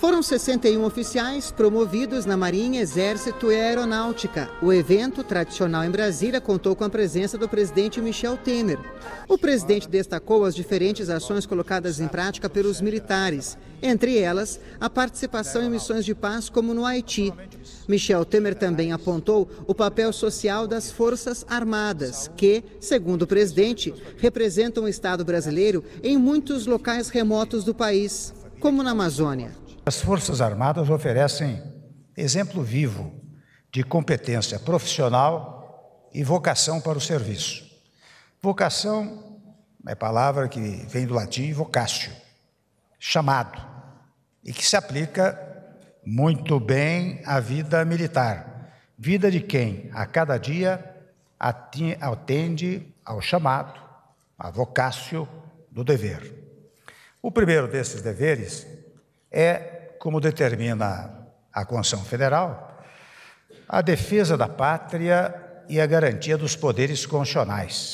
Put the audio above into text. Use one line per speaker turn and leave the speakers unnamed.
Foram 61 oficiais promovidos na Marinha, Exército e Aeronáutica. O evento, tradicional em Brasília, contou com a presença do presidente Michel Temer. O presidente destacou as diferentes ações colocadas em prática pelos militares, entre elas a participação em missões de paz, como no Haiti. Michel Temer também apontou o papel social das Forças Armadas, que, segundo o presidente, representam o Estado brasileiro em muitos locais remotos do país, como na Amazônia
as Forças Armadas oferecem exemplo vivo de competência profissional e vocação para o serviço. Vocação é palavra que vem do latim vocatio, chamado, e que se aplica muito bem à vida militar, vida de quem a cada dia atende ao chamado, à vocácio do dever. O primeiro desses deveres é como determina a Constituição Federal, a defesa da pátria e a garantia dos poderes constitucionais.